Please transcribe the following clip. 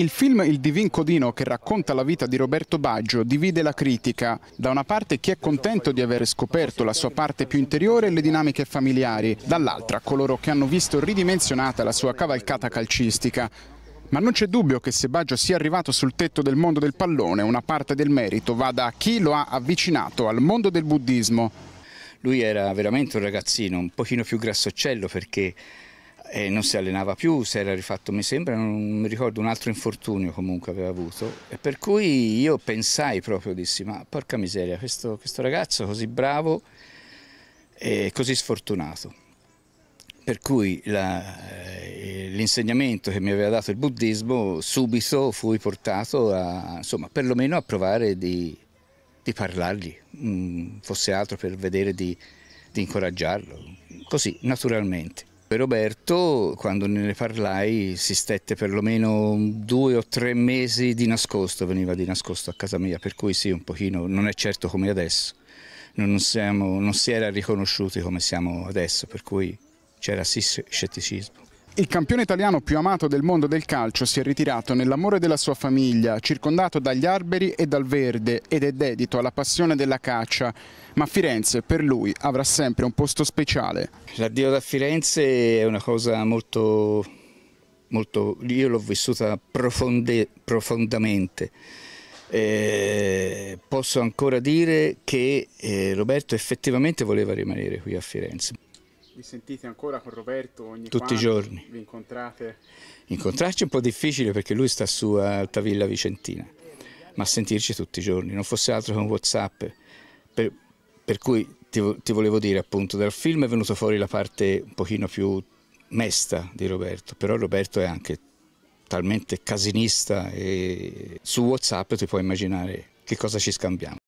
Il film Il Divin Codino che racconta la vita di Roberto Baggio divide la critica. Da una parte chi è contento di aver scoperto la sua parte più interiore e le dinamiche familiari, dall'altra coloro che hanno visto ridimensionata la sua cavalcata calcistica. Ma non c'è dubbio che se Baggio sia arrivato sul tetto del mondo del pallone, una parte del merito vada a chi lo ha avvicinato al mondo del buddismo. Lui era veramente un ragazzino, un pochino più grassoccello perché e non si allenava più, si era rifatto, mi sembra, non mi ricordo, un altro infortunio comunque aveva avuto. E per cui io pensai proprio, dissi, ma porca miseria, questo, questo ragazzo così bravo e così sfortunato. Per cui eh, l'insegnamento che mi aveva dato il buddismo subito fui portato a, insomma, perlomeno a provare di, di parlargli, mh, mm, fosse altro per vedere di, di incoraggiarlo, così, naturalmente. Roberto, quando ne parlai, si stette perlomeno due o tre mesi di nascosto, veniva di nascosto a casa mia, per cui sì, un pochino, non è certo come adesso, non, siamo, non si era riconosciuti come siamo adesso, per cui c'era sì scetticismo. Il campione italiano più amato del mondo del calcio si è ritirato nell'amore della sua famiglia, circondato dagli alberi e dal verde ed è dedito alla passione della caccia, ma Firenze per lui avrà sempre un posto speciale. L'addio da Firenze è una cosa molto... molto io l'ho vissuta profonde, profondamente. Eh, posso ancora dire che eh, Roberto effettivamente voleva rimanere qui a Firenze. Vi sentite ancora con Roberto ogni Tutti i giorni. Vi incontrate? Incontrarci è un po' difficile perché lui sta su a Altavilla Vicentina, ma sentirci tutti i giorni, non fosse altro che un Whatsapp. Per, per cui ti, ti, volevo dire appunto, dal film è venuta fuori la parte un pochino più mesta di Roberto, però Roberto è anche talmente casinista e su Whatsapp ti puoi immaginare che cosa ci scambiamo.